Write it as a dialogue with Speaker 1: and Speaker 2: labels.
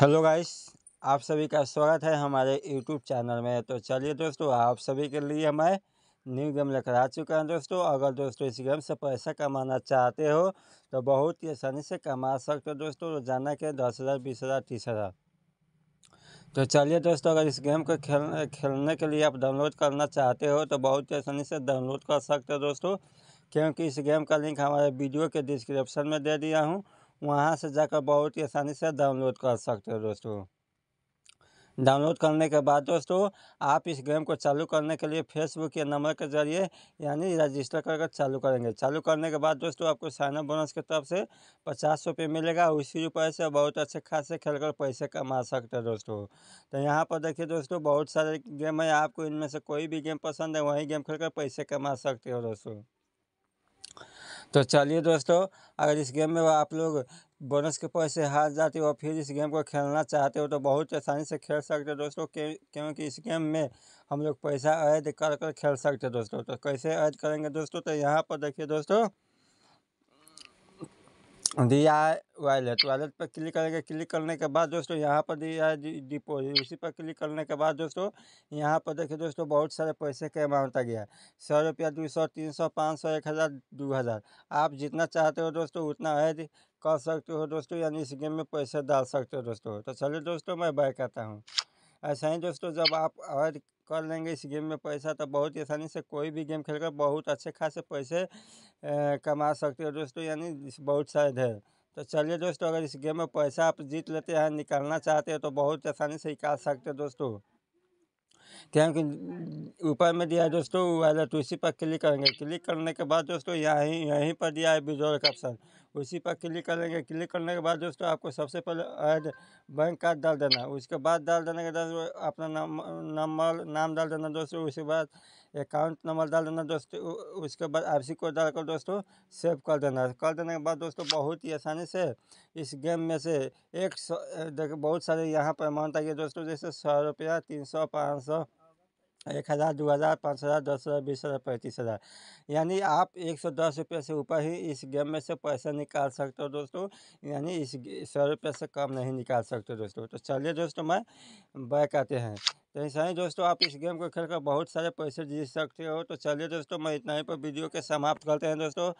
Speaker 1: hello guys आप सभी का स्वागत है हमारे यूट्यूब चैनल में तो चलिए दोस्तों आप सभी के लिए मैं न्यू गेम लेकर आ चुका हूँ दोस्तों अगर दोस्तों इस गेम से पैसा कमाना चाहते हो तो बहुत ही आसानी से कमा सकते हो दोस्तों रोजाना के दस हज़ार बीस हज़ार तीस हज़ार तो चलिए दोस्तों अगर इस गेम को खेल खेलने के लिए आप डाउनलोड करना चाहते हो तो बहुत ही आसानी से डाउनलोड कर सकते हो दोस्तों क्योंकि इस गेम का लिंक हमारे वीडियो के डिस्क्रिप्शन में दे दिया हूँ वहाँ से जाकर बहुत ही आसानी से डाउनलोड कर सकते हो दोस्तों डाउनलोड करने के बाद दोस्तों आप इस गेम को चालू करने के लिए फेसबुक के नंबर के जरिए यानी रजिस्टर करके चालू करेंगे चालू करने के बाद दोस्तों आपको साइनअप बोनस की तरफ से पचास रुपये मिलेगा उसी रुपये से बहुत अच्छे खासे खेल कर पैसे कमा सकते हैं दोस्तों तो यहाँ पर देखिए दोस्तों बहुत सारे गेम है आपको इनमें से कोई भी गेम पसंद है वही गेम खेल कर पैसे कमा सकते हो दोस्तों तो चलिए दोस्तों अगर इस गेम में आप लोग बोनस के पैसे हार जाते हो और फिर इस गेम को खेलना चाहते हो तो बहुत आसानी से खेल सकते हो दोस्तों क्योंकि इस गेम में हम लोग पैसा ऐड कर कर खेल सकते हैं दोस्तों तो कैसे ऐड करेंगे दोस्तों तो यहाँ पर देखिए दोस्तों दिया है वॉलेट वॉलेट पर क्लिक करेंगे क्लिक करने के बाद दोस्तों यहाँ पर दिया है डिपोजिट उसी पर क्लिक करने के बाद दोस्तों यहाँ पर देखिए दोस्तों बहुत सारे पैसे का अमाउंट आ गया है सौ रुपया दो सौ तीन सौ पाँच सौ एक हज़ार दो हज़ार आप जितना चाहते हो दोस्तों उतना ऐड कर सकते हो दोस्तों यानी इस गेम में पैसे डाल सकते हो दोस्तों तो चलिए दोस्तों मैं बाय आता हूँ ऐसा ही दोस्तों जब आप अवैध कर लेंगे इस गेम में पैसा तो बहुत ही आसानी से कोई भी गेम खेलकर बहुत अच्छे खासे पैसे कमा सकते हो दोस्तों यानी बहुत शायद है तो चलिए दोस्तों अगर इस गेम में पैसा आप जीत लेते हैं निकालना चाहते हो तो बहुत आसानी से निकाल सकते हो दोस्तों क्योंकि ऊपर में दिया है दोस्तों तो उसी पर क्लिक करेंगे क्लिक करने के बाद दोस्तों यहीं यहीं पर दिया है विजोर का ऑप्शन उसी पर क्लिक करेंगे क्लिक करने के बाद दोस्तों आपको सबसे पहले ऐड बैंक कार्ड डाल देना उसके बाद डाल देने के बाद अपना नाम नंबर नाम डाल देना दोस्तों उसके बाद अकाउंट नंबर डाल देना दोस्तों उसके बाद आर सी कोड डालकर दोस्तों सेव कर देना कर देने के बाद दोस्तों बहुत ही आसानी से इस गेम में से एक सौ देखो बहुत सारे यहाँ पर अमाउंट आ गया दोस्तों जैसे सौ रुपया तीन सौ पाँच सौ एक हज़ार दो हज़ार पाँच हज़ार दस हज़ार बीस हज़ार पैंतीस हज़ार यानी आप एक सौ दस रुपये से ऊपर ही इस गेम में से पैसा निकाल सकते हो दोस्तों यानी इस सौ रुपये से कम नहीं निकाल सकते दोस्तों तो चलिए दोस्तों मैं बैक आते हैं तो ऐसा ही दोस्तों आप इस गेम को खेलकर बहुत सारे पैसे जीत सकते हो तो चलिए दोस्तों मैं इतना ही पर वीडियो के समाप्त करते हैं दोस्तों